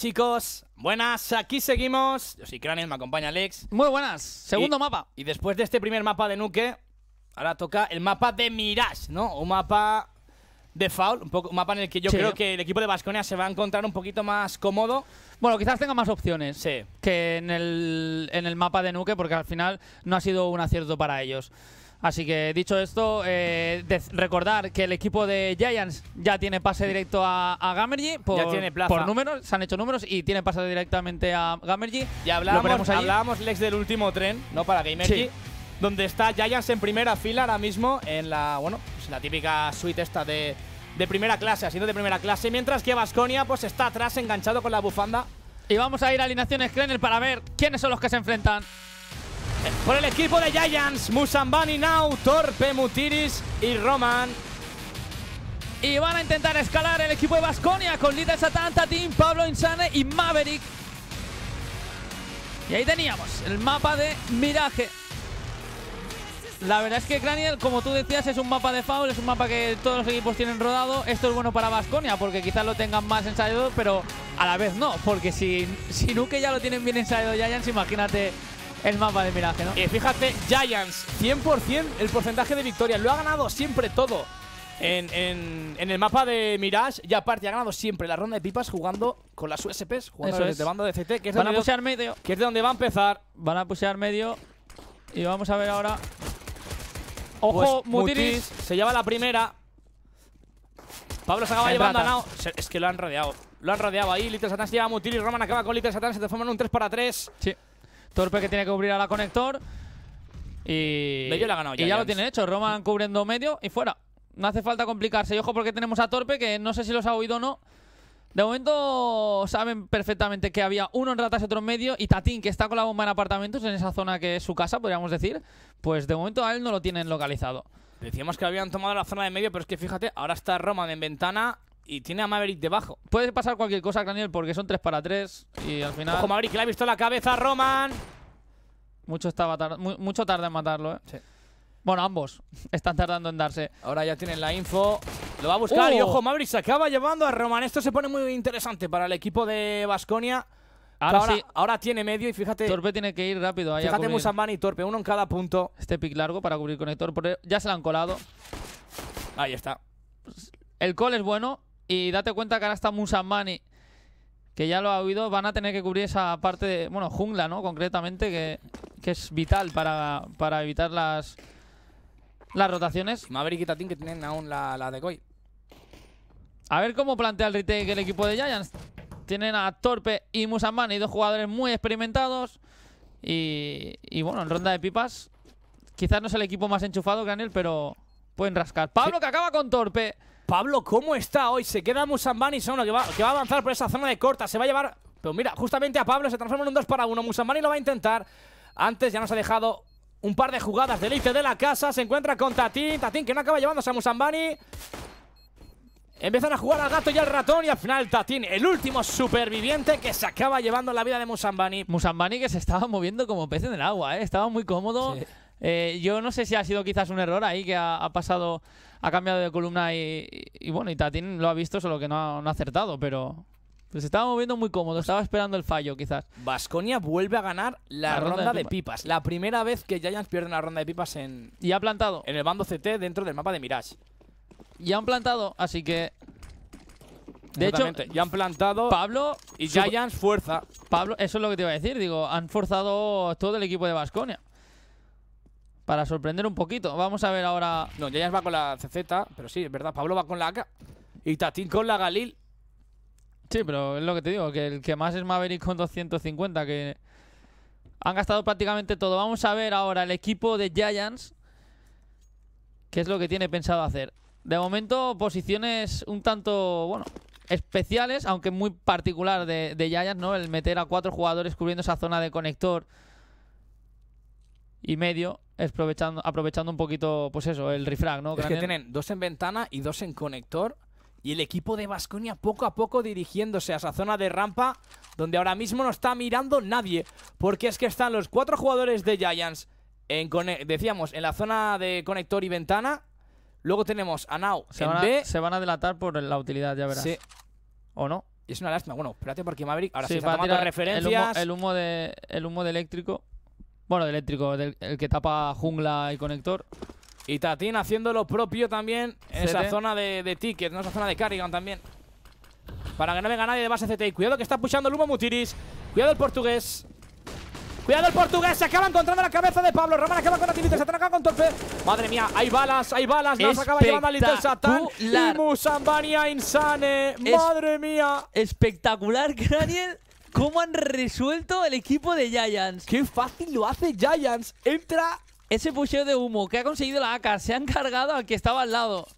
chicos. Buenas, aquí seguimos. Yo soy me acompaña Alex. Muy buenas. Segundo mapa. Y después de este primer mapa de Nuke, ahora toca el mapa de Mirage, ¿no? Un mapa de foul, un, poco, mapa en el que yo creo que el equipo de Vasconia se va a encontrar un poquito más cómodo. Bueno, quizás tenga más opciones que en el, en el mapa de Nuke, porque al final no ha sido un acierto para ellos. Así que dicho esto, eh, recordar que el equipo de Giants ya tiene pase directo a, a Gamergy por, por números, se han hecho números y tiene pase directamente a Gamergy. Y hablábamos, Lex, del último tren, ¿no? Para Gamergy. Donde está Giants en primera fila ahora mismo en la, bueno, pues la típica suite esta de, primera clase, haciendo de primera clase, mientras que Vasconia pues está atrás enganchado con la bufanda. Y vamos a ir a alineaciones Krenner para ver quiénes son los que se enfrentan por el equipo de Giants, Musambani Now, Torpe, Mutiris y Roman. Y van a intentar escalar el equipo de Vasconia con líder Satanta, Team, Pablo Insane y Maverick. Y ahí teníamos el mapa de Mirage. La verdad es que Craniel, como tú decías, es un mapa de foul, es un mapa que todos los equipos tienen rodado. Esto es bueno para Vasconia porque quizás lo tengan más ensayado, pero a la vez no, porque si, si Nuke ya lo tienen bien ensayado Giants, imagínate el mapa de Mirage, ¿no? Y eh, fíjate, Giants, 100% el porcentaje de victorias. Lo ha ganado siempre todo en, el mapa de Mirage. Y aparte, ha ganado siempre la ronda de pipas jugando con las USPs, jugando Eso desde banda de CT, que es, van a pushear medio. que es de donde va a empezar. Van a pusear medio. Y vamos a ver ahora. Ojo, pues, Mutilis. Se lleva la primera. Pablo se acaba llevando a Es que lo han rodeado. Lo han rodeado ahí. Little Satan se lleva a Roman acaba con Little Satan. Se te forman un 3 para 3. Sí. Torpe que tiene que cubrir a la conector. Y, y ya lo tienen hecho. Roman cubriendo medio y fuera. No hace falta complicarse. Y ojo porque tenemos a Torpe, que no sé si los ha oído o no. De momento saben perfectamente que había uno en ratas y otro en medio. Y Tatín, que está con la bomba en apartamentos, en esa zona que es su casa, podríamos decir. Pues de momento a él no lo tienen localizado. Decíamos que habían tomado la zona de medio, pero es que fíjate, ahora está Roman en ventana y tiene a Maverick debajo. Puede pasar cualquier cosa, Craniel, porque son 3 para 3 y al final... Ojo, Maverick, le ha visto la cabeza a Roman. Mucho, estaba mucho tarde en matarlo, ¿eh? Bueno, ambos están tardando en darse. Ahora ya tienen la info. Lo va a buscar y ¡Oh! ojo, Maverick se acaba llevando a Roman. Esto se pone muy interesante para el equipo de Basconia. Ahora, tiene medio y fíjate. Torpe tiene que ir rápido. Ahí fíjate, Musambani y Torpe, uno en cada punto. Este pick largo para cubrir conector. Ya se lo han colado. Ahí está. Pues, el call es bueno. Y date cuenta que ahora está Musamani, que ya lo ha oído, van a tener que cubrir esa parte de, bueno, jungla, ¿no? Concretamente, que, es vital para, para evitar las, las rotaciones. Maverick y que tienen aún la, la decoy. A ver cómo plantea el retake el equipo de Giants. Tienen a Torpe y Musamani, dos jugadores muy experimentados. Y, y, bueno, en ronda de pipas, quizás no es el equipo más enchufado, Granel, pero pueden rascar. Pablo que acaba con Torpe. Pablo, ¿cómo está hoy? Se queda Musambani solo, que va, que a avanzar por esa zona de corta. Se va a llevar... Pero mira, justamente a Pablo se transforma en un 2 para 1. Musambani lo va a intentar. Antes ya nos ha dejado un par de jugadas del ICE de la casa. Se encuentra con Tatín. Tatín que no acaba llevándose a Musambani. Empiezan a jugar al gato y al ratón y al final Tatín, el último superviviente que se acaba llevando la vida de Musambani. Musambani que se estaba moviendo como pez en el agua, ¿eh? estaba muy cómodo. Eh, yo no sé si ha sido quizás un error ahí que ha pasado ha cambiado de columna y, y, bueno, y Tatín lo ha visto, solo que no ha, acertado, pero pues estaba moviendo muy cómodo, estaba esperando el fallo quizás. Vasconia vuelve a ganar la, ronda, de, pipas. La primera vez que Giants pierde una ronda de pipas en. Y ha plantado. En el bando CT dentro del mapa de Mirage. Y han plantado, así que. De hecho, ya han plantado. Pablo y Giants fuerza. Pablo, eso es lo que te iba a decir. Digo, han forzado todo el equipo de Vasconia. Para sorprender un poquito. Vamos a ver ahora. No, Giants va con la CZ, pero sí, es verdad. Pablo va con la AK. Y Tatín con la Galil. Sí, pero es lo que te digo, que el que más es Maverick con 250, que han gastado prácticamente todo. Vamos a ver ahora el equipo de Giants, qué es lo que tiene pensado hacer. De momento, posiciones un tanto, bueno, especiales, aunque muy particular de, de Giants, ¿no? El meter a cuatro jugadores cubriendo esa zona de conector y medio aprovechando, aprovechando un poquito, pues eso, el refrag, ¿no? Es que tienen dos en ventana y dos en conector. Y el equipo de Vasconia poco a poco dirigiéndose a esa zona de rampa donde ahora mismo no está mirando nadie. Porque es que están los cuatro jugadores de Giants, decíamos, en la zona de conector y ventana. Luego tenemos a Now se van a, Se van a delatar por la utilidad, ya verás. Sí. ¿O no? Es una lástima. Bueno, espérate porque Maverick ahora sí, se está tomando referencias. El humo, el humo, de, el humo de eléctrico. Bueno, el eléctrico, el que tapa jungla y conector. Y Tatín haciendo lo propio también en esa zona de, ticket, no esa zona de Carrigan también. Para que no venga nadie de base CT. Cuidado que está puchando el Mutiris. Cuidado el portugués. Cuidado el portugués, se acaba encontrando la cabeza de Pablo. Roman acaba con tibita. se atraca con Torpe. Madre mía, hay balas, hay balas. Nos acaba llevando a Little Satan. Y Insane. Madre mía. Espectacular, Daniel. cómo han resuelto el equipo de Giants. ¡Qué fácil lo hace Giants! Entra... Ese pusheo de humo que ha conseguido la AK se han cargado al que estaba al lado. O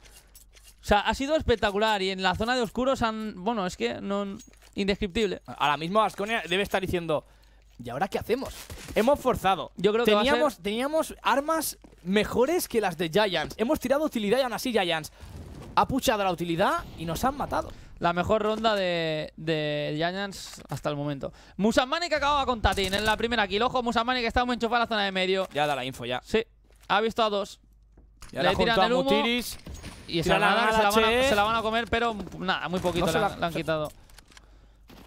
sea, ha sido espectacular y en la zona de oscuros han... Bueno, es que no... Indescriptible. Ahora mismo Asconia debe estar diciendo... ¿Y ahora qué hacemos? Hemos forzado. Yo creo que teníamos, teníamos armas mejores que las de Giants. Hemos tirado utilidad y aún así Giants ha puchado la utilidad y nos han matado. La mejor ronda de, de Giants hasta el momento. Musamani que acababa con Tatín en la primera kill. Ojo, Musamani que está muy enchufada en la zona de medio. Ya da la info, ya. Sí, ha visto a dos. Ya Le tiran el humo. Mutiris, y esa e. se la, van a, comer, pero nada, muy poquito la, han quitado.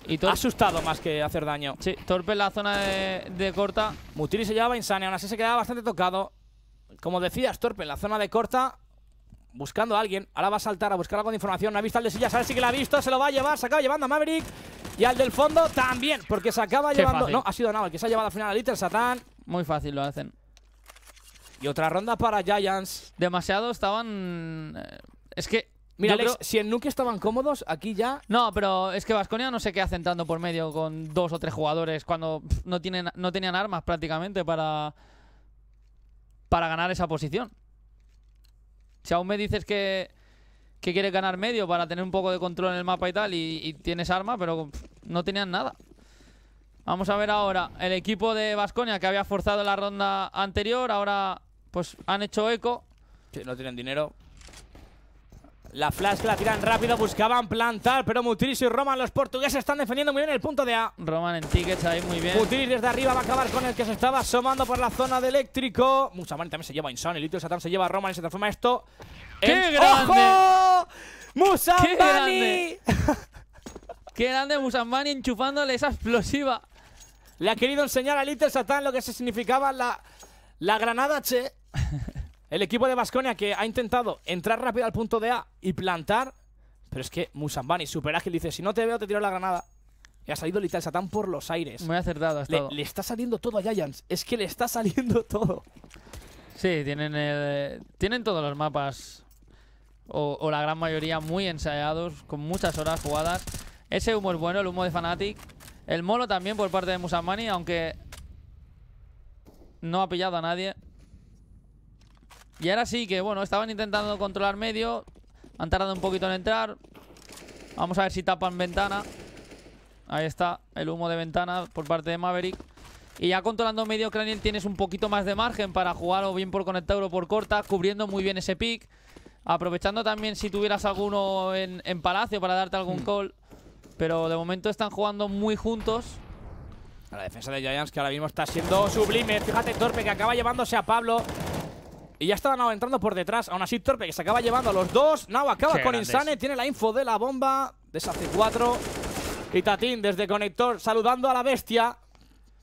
Y ha asustado más que hacer daño. Sí, torpe en la zona de, corta. Mutiris se llevaba insane, aún así se quedaba bastante tocado. Como decías, torpe en la zona de corta buscando a alguien. Ahora va a saltar a buscar algo de información. No ha visto al de sillas. ver si que la ha visto. Se lo va a llevar. Se acaba llevando a Maverick. Y al del fondo también. Porque se acaba llevando. No, ha sido nada. que se ha llevado al final a Little Satan. Muy fácil lo hacen. Y otra ronda para Giants. Demasiado estaban. Eh, es que. Mira, Alex, si en Nuke estaban cómodos, aquí ya. No, pero es que Vasconia no sé qué hacen entrando por medio con dos o tres jugadores cuando no, tienen, no tenían armas prácticamente para. para ganar esa posición. Si aún me dices que, que quieres ganar medio para tener un poco de control en el mapa y tal, y, tienes armas, pero no tenían nada. Vamos a ver ahora el equipo de Vasconia que había forzado la ronda anterior, ahora pues han hecho eco. Sí, no tienen dinero. La flash la tiran rápido, buscaban plantar, pero Mutiris y Roman, los portugueses, están defendiendo muy bien el punto de A. Roman en tickets ahí muy bien. Mutiris desde arriba va a acabar con el que se estaba asomando por la zona de eléctrico. Musamani también se lleva a Little Satan se lleva a Roman y se transforma esto ¡Qué en... grande! ¡Ojo! ¡Musamani! ¡Qué grande! enchufándole esa explosiva! Le ha querido enseñar a Little Satan lo que significaba la, la granada, che. El equipo de Vasconia que ha intentado entrar rápido al punto de A y plantar. Pero es que Musambani, super ágil, dice: Si no te veo, te tiro la granada. Y ha salido Little Satan por los aires. Muy acertado, le, está saliendo todo a Giants. Es que le está saliendo todo. Sí, tienen, eh, tienen todos los mapas, o, la gran mayoría, muy ensayados, con muchas horas jugadas. Ese humo es bueno, el humo de Fnatic. El molo también por parte de Musambani, aunque no ha pillado a nadie. Y ahora sí que, bueno, estaban intentando controlar medio. Han tardado un poquito en entrar. Vamos a ver si tapan ventana. Ahí está el humo de ventana por parte de Maverick. Y ya controlando medio Craniel tienes un poquito más de margen para jugar o bien por conectar o por corta, cubriendo muy bien ese pick. Aprovechando también si tuvieras alguno en, en Palacio para darte algún hmm. call. Pero de momento están jugando muy juntos. La defensa de Giants que ahora mismo está siendo sublime. Fíjate Torpe que acaba llevándose a Pablo. Y ya estaba Nao entrando por detrás. Aún así, Torpe que se acaba llevando a los dos. Nao acaba con Insane. Tiene la info de la bomba de esa 4 Kitatín desde Conector saludando a la bestia.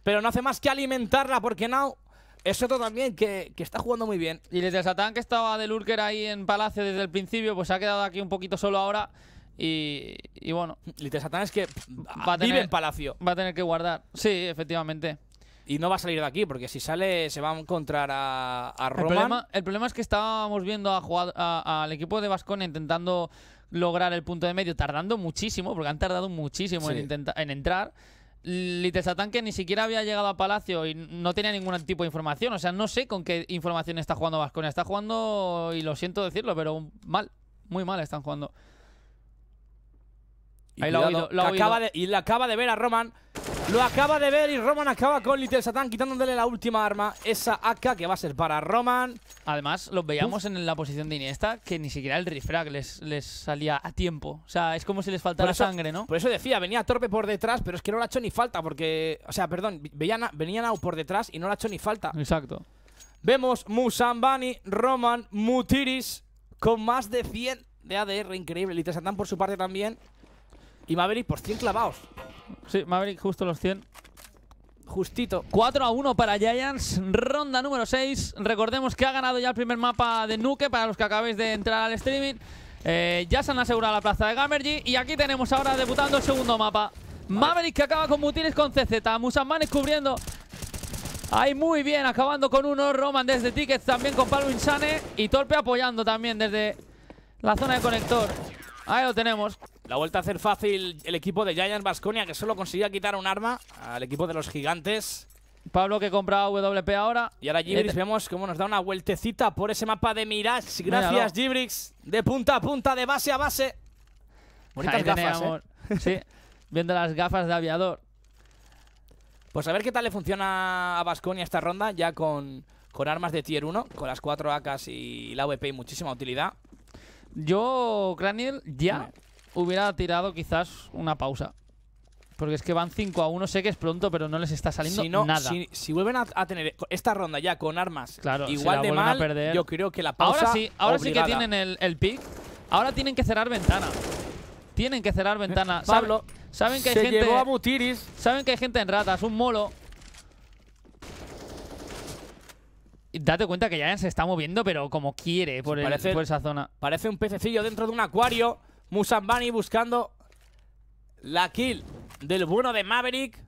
Pero no hace más que alimentarla porque Nao es otro también que, está jugando muy bien. Y desde que estaba de Lurker ahí en Palacio desde el principio, pues se ha quedado aquí un poquito solo ahora. Y, y bueno. Little es que vive en Palacio. Va a tener que guardar. Sí, efectivamente. Y no va a salir de aquí, porque si sale se va a encontrar a, a El problema, es que estábamos viendo al a, al equipo de Vascón intentando lograr el punto de medio, tardando muchísimo, porque han tardado muchísimo en, en entrar. Satán que ni siquiera había llegado a Palacio y no tenía ningún tipo de información. O sea, no sé con qué información está jugando Vasconia. Está jugando, y lo siento decirlo, pero mal. Muy mal están jugando. Ahí lo Acaba de, y lo acaba de ver a Roman. Lo acaba de ver y Roman acaba con Little Satan quitándole la última arma, esa AK que va a ser para Roman. Además, los veíamos en la posición de Iniesta que ni siquiera el refrag les, les salía a tiempo. O sea, es como si les faltara sangre, ¿no? Por eso decía, venía Torpe por detrás, pero es que no le ha hecho ni falta porque... O sea, perdón, venía Nau por detrás y no le ha hecho ni falta. Exacto. Vemos Musambani, Roman, Mutiris con más de 100 de ADR, increíble. Little Satan por su parte también. Y Maverick por 100 clavados. Sí, Maverick justo los 100. Justito. 4 a 1 para Giants, ronda número 6. Recordemos que ha ganado ya el primer mapa de Nuke para los que acabéis de entrar al streaming. Eh, ya se han asegurado la plaza de Gamergy y aquí tenemos ahora debutando el segundo mapa. Maverick que acaba con Mutines con CZ, Musamanes cubriendo Ahí muy bien, acabando con uno. Roman desde Tickets también con Palo Insane. Y Torpe apoyando también desde la zona de conector. Ahí lo tenemos. La vuelta a hacer fácil el equipo de Giants Basconia, que solo conseguía quitar un arma al equipo de los gigantes. Pablo que compra WP ahora. Y ahora Gibrix eh, vemos cómo nos da una vueltecita por ese mapa de Mirage. Gracias, Gibrix. De punta a punta, de base a base. Bonitas gafas, ¿eh? viendo las gafas de aviador. Pues a ver qué tal le funciona a Basconia esta ronda, ya con, con armas de tier 1, con las 4 AKs y la VP y muchísima utilidad. Yo, Craniel, ya hubiera tirado quizás una pausa. Porque es que van 5 a 1, sé que es pronto, pero no les está saliendo nada. Si, vuelven a, tener esta ronda ya con armas igual de mal, perder. yo creo que la pausa Ahora sí, ahora sí que tienen el, pick. Ahora tienen que cerrar ventana. Tienen que cerrar eh, ventana. Pablo, saben, que hay gente, a Mutiris. Saben que hay gente en ratas, un molo. Date cuenta que ya se está moviendo, pero como quiere por esa zona. Parece un pececillo dentro de un acuario. Musambani buscando la kill del bueno de Maverick.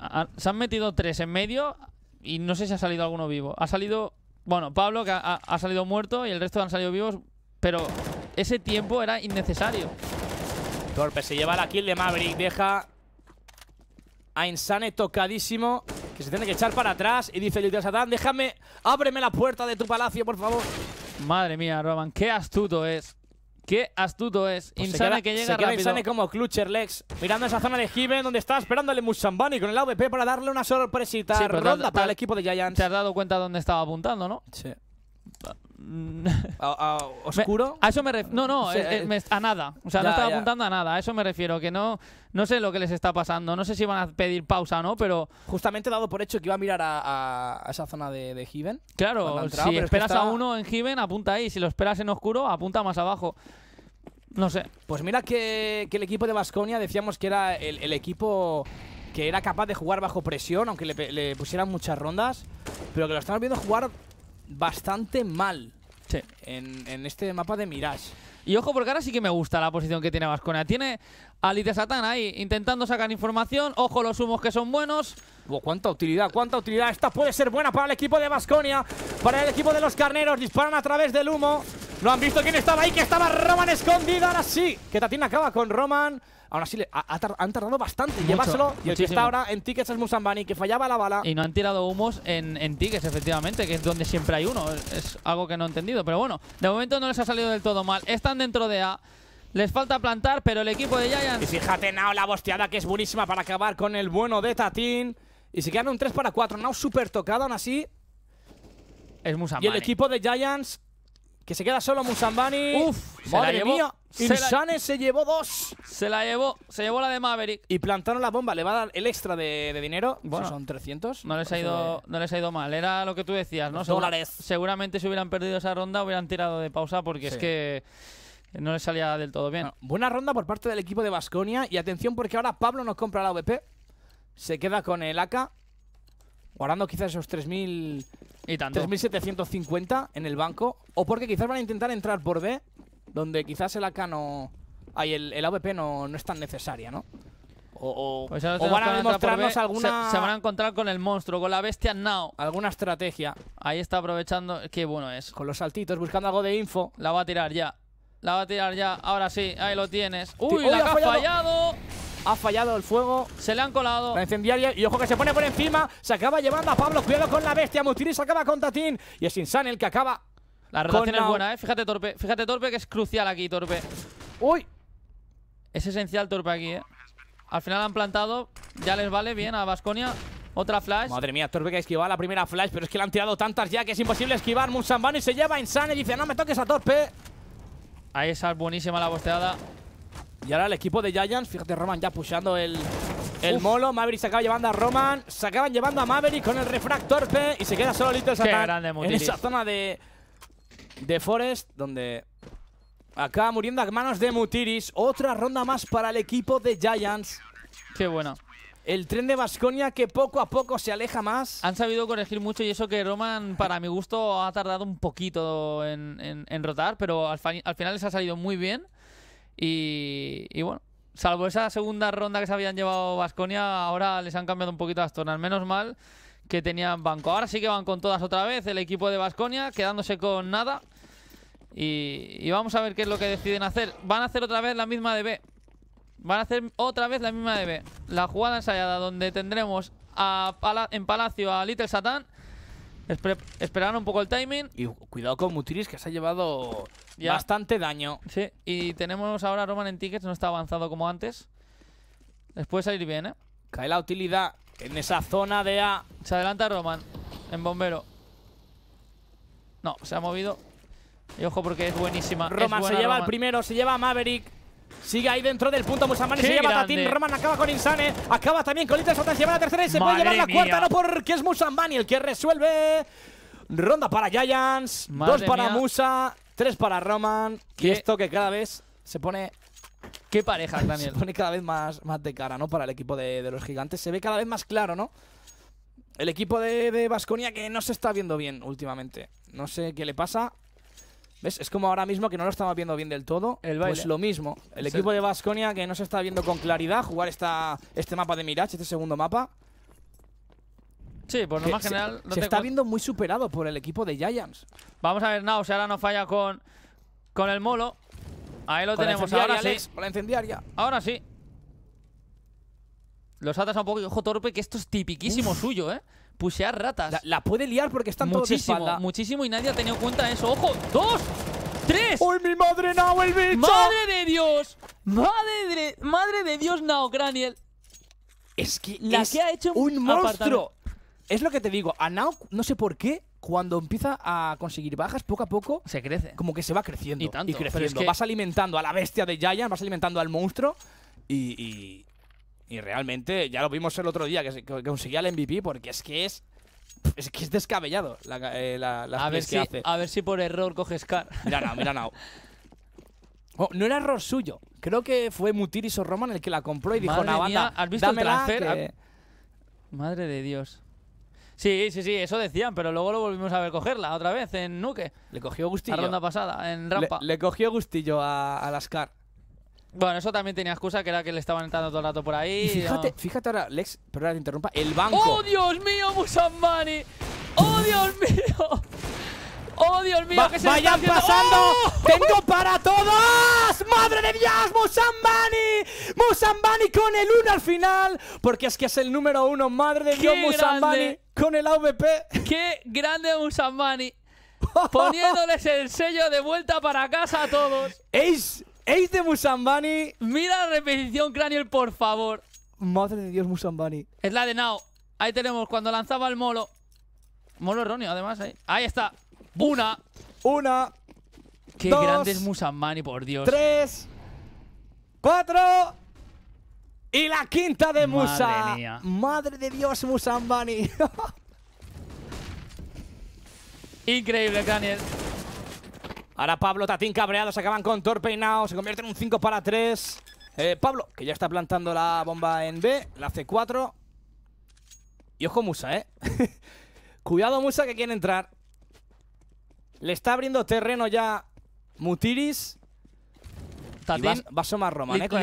Ah, se han metido tres en medio y no sé si ha salido alguno vivo. Ha salido, bueno, Pablo que ha, salido muerto y el resto han salido vivos, pero ese tiempo era innecesario. Torpe se lleva la kill de Maverick, deja a Insane tocadísimo, que se tiene que echar para atrás y dice Lutero Satán, déjame, ábreme la puerta de tu palacio, por favor. Madre mía, Roman, qué astuto es. Qué astuto es. Pues Insane que llega se queda rápido. Insane como Clutcher Lex, mirando esa zona de Given donde está esperándole Mushambani con el AWP para darle una sorpresita sí, pues ronda para el equipo de Giants. Te has dado cuenta dónde estaba apuntando, ¿no? Sí. Mm. ¿A, oscuro? eso me No, no, eh, eh, eh, a nada. O sea, no estaba apuntando a nada. A eso me refiero. Que no, no sé lo que les está pasando. No sé si van a pedir pausa o no, pero. Justamente dado por hecho que iba a mirar a, esa zona de, de Claro, si esperas a uno en Heaven, apunta ahí. Si lo esperas en oscuro, apunta más abajo. No sé. Pues mira que, el equipo de Vasconia decíamos que era el, equipo que era capaz de jugar bajo presión, aunque le, pusieran muchas rondas, pero que lo están viendo jugar bastante mal en, este mapa de Mirage. Y ojo, porque ahora sí que me gusta la posición que tiene Vasconia. Tiene a de Satán ahí intentando sacar información. Ojo, los humos que son buenos. ¡Cuánta utilidad! ¡Cuánta utilidad! Esta puede ser buena para el equipo de Vasconia, para el equipo de los carneros. Disparan a través del humo. No han visto quién estaba ahí, que estaba Roman escondido. Ahora sí, que Tatín acaba con Roman. Ahora sí le, han tardado bastante en llevárselo. Y el está ahora en tickets es Musambani, que fallaba la bala. Y no han tirado humos en, tickets, efectivamente, que es donde siempre hay uno. Es algo que no he entendido. Pero bueno, de momento no les ha salido del todo mal. Están dentro de A. Les falta plantar, pero el equipo de Giants... Y fíjate, Nao, la bosteada que es buenísima para acabar con el bueno de Tatín. Y se quedan un 3 para 4. Nao súper tocado, aún así. Es Musambani. Y el equipo de Giants que se queda solo Musambani. Uf, se la llevó. mía. Se Insane se llevó dos. Se la llevó. Se llevó la de Maverick. Y plantaron la bomba. Le va a dar el extra de, dinero. son 300. No les, ha ido, no les ha ido mal. Era lo que tú decías, ¿no? dólares. Seguramente si hubieran perdido esa ronda hubieran tirado de pausa porque es que no les salía del todo bien. buena ronda por parte del equipo de Basconia. Y atención porque ahora Pablo nos compra la VP. Se queda con el AK guardando quizás esos 3.000... 3.750 en el banco, o porque quizás van a intentar entrar por B, donde quizás el AK no... Ay, el, el AVP no, es tan necesaria, ¿no? O, pues van a demostrarnos alguna... Se, van a encontrar con el monstruo, con la bestia Now. Alguna estrategia. Ahí está aprovechando... Qué bueno es. Con los saltitos, buscando algo de info. La va a tirar ya. La va a tirar ya. Ahora sí, ahí lo tienes. ¡Uy, la ha fallado ha fallado el fuego. Se le han colado. La incendiaria. Y ojo que se pone por encima. Se acaba llevando a Pablo. Cuidado con la bestia. Mutiri se acaba con Tatín. Y es Insane el que acaba. La relación es buena, ¿eh? Fíjate, Torpe. Fíjate, Torpe, que es crucial aquí, Torpe. ¡Uy! Es esencial, Torpe, aquí, ¿eh? Al final han plantado. Ya les vale bien a Vasconia. Otra flash. Madre mía, Torpe que ha esquivado la primera flash, pero es que le han tirado tantas ya que es imposible esquivar. y se lleva Insane y dice, no me toques a Torpe. Ahí esa buenísima la bosteada. Y ahora el equipo de Giants, fíjate Roman ya pushando el, el molo. Maverick se acaba llevando a Roman. Se acaban llevando a Maverick con el refractorpe Y se queda solo Little Satan en esa zona de, de Forest. Donde acaba muriendo a manos de Mutiris. Otra ronda más para el equipo de Giants. Qué bueno. El tren de vasconia que poco a poco se aleja más. Han sabido corregir mucho y eso que Roman, para mi gusto, ha tardado un poquito en, rotar. Pero al final les ha salido muy bien. Y, bueno, salvo esa segunda ronda que se habían llevado Vasconia, ahora les han cambiado un poquito las tornas. Menos mal que tenían banco. Ahora sí que van con todas otra vez el equipo de Vasconia, quedándose con nada. Y, vamos a ver qué es lo que deciden hacer. Van a hacer otra vez la misma de B. Van a hacer otra vez la misma de B. La jugada ensayada donde tendremos en Palacio a Little Satan Esperaron un poco el timing. Y cuidado con Mutiris, que se ha llevado bastante daño. Sí, y tenemos ahora Roman en tickets, no está avanzado como antes. Después salir bien, ¿eh? Cae la utilidad en esa zona de A. Se adelanta Roman en bombero. No, se ha movido. Y ojo porque es buenísima. Roman se lleva al el primero, se lleva a Maverick. Sigue ahí dentro del punto musambani se lleva Tim. Roman acaba con Insane, acaba también con Little Sota, se lleva la tercera y se puede llevar la cuarta, no porque es musambani el que resuelve. Ronda para Giants, dos para Musa, tres para Roman. Y esto que cada vez se pone Qué pareja, Daniel. Se pone cada vez más, más de cara, ¿no? Para el equipo de, de los gigantes. Se ve cada vez más claro, ¿no? El equipo de Vasconia que no se está viendo bien últimamente. No sé qué le pasa, ¿Ves? Es como ahora mismo que no lo estamos viendo bien del todo. El Pues lo mismo. El equipo de Vasconia que no se está viendo con claridad jugar este mapa de Mirage, este segundo mapa. Sí, pues lo más general. Se, está viendo muy superado por el equipo de Giants. Vamos a ver, Nao, si ahora no falla con, con el molo. Ahí lo tenemos, ahora sí. incendiaria. Ahora sí. Los atas un poco, ojo torpe, que esto es tipiquísimo suyo, ¿eh? pusear ratas. La, puede liar porque están muchísimo, todos de Muchísimo, y nadie ha tenido cuenta de eso. ¡Ojo! ¡Dos! ¡Tres! ¡Uy, mi madre, Nao, el bicho! ¡Madre de Dios! ¡Madre de, madre de Dios, Nao, Craniel! Es que ha hecho un monstruo. Es lo que te digo, a Nao, no sé por qué, cuando empieza a conseguir bajas, poco a poco se crece. Como que se va creciendo. Y, tanto, y creciendo. Vas alimentando a la bestia de Giant, vas alimentando al monstruo y, y realmente ya lo vimos el otro día que, que conseguía el MVP porque es que es es que es descabellado la, eh, la, a ver si, A ver si por error coges Scar. Mira, no, mira, no. Oh, no era error suyo. Creo que fue Mutiris o Roman el que la compró y dijo, Navanda, ¿has visto dámela Madre de Dios. Sí, sí, sí, eso decían, pero luego lo volvimos a ver cogerla otra vez en Nuke. Le cogió gustillo. La ronda pasada, en rampa. Le, cogió gustillo a, a las Scar. Bueno, eso también tenía excusa, que era que le estaban entrando todo el rato por ahí. Y fíjate, fíjate ahora, Lex, pero ahora interrumpa, el banco. ¡Oh, Dios mío, Musambani! ¡Oh, Dios mío! ¡Oh, Dios mío! se ¡Vayan pasando! ¡Oh! ¡Tengo para todos! ¡Madre de Dios! ¡Musambani! ¡Musambani con el 1 al final! Porque es que es el número 1. ¡Madre de Dios! ¡Musambani con el AVP! ¡Qué grande Musambani! Poniéndoles el sello de vuelta para casa a todos. ¡Ace! Ace de Musambani. Mira la repetición Craniel, por favor. Madre de Dios, Musambani. Es la de Nao. Ahí tenemos cuando lanzaba el molo. Molo erróneo, además. Ahí, ahí está. Una. Una. Qué grande es Musambani, por Dios. Tres. Cuatro. Y la quinta de Musa. Madre, de Dios, Musambani. Increíble, Craniel. Ahora Pablo, Tatín cabreado, se acaban con Torpe y se convierte en un 5 para 3. Eh, Pablo, que ya está plantando la bomba en B, la C4. Y ojo Musa, ¿eh? Cuidado Musa que quiere entrar. Le está abriendo terreno ya Mutiris. Va, a asomar Roman, ¿eh? Con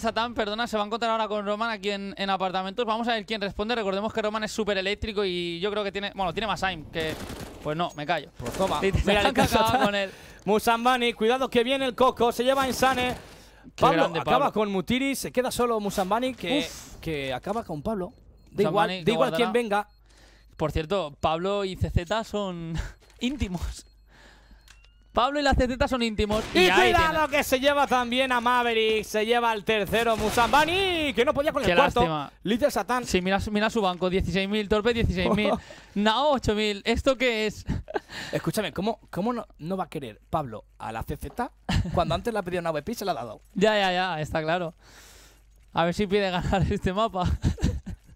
Satan, perdona, se va a encontrar ahora con Roman aquí en, apartamentos. Vamos a ver quién responde. Recordemos que Roman es súper eléctrico y yo creo que tiene. Bueno, tiene más aim que. Pues no, me callo. Pues toma. con él. Musambani, cuidado que viene el coco. Se lleva Insane. Pablo, acaba con Mutiri. Se queda solo Musambani que, que acaba con Pablo. Da igual, da igual venga. Por cierto, Pablo y CZ son íntimos. Pablo y la CZ son íntimos. Y, cuidado que se lleva también a Maverick. Se lleva al tercero Musambani, que no podía con el cuarto. Satan. Sí, mira, su banco: 16.000, Torpe 16.000, Nao 8.000. ¿Esto qué es? Escúchame, ¿cómo, no, va a querer Pablo a la CZ cuando antes la pedido una VP se la ha dado? Ya, ya, ya, está claro. A ver si pide ganar este mapa.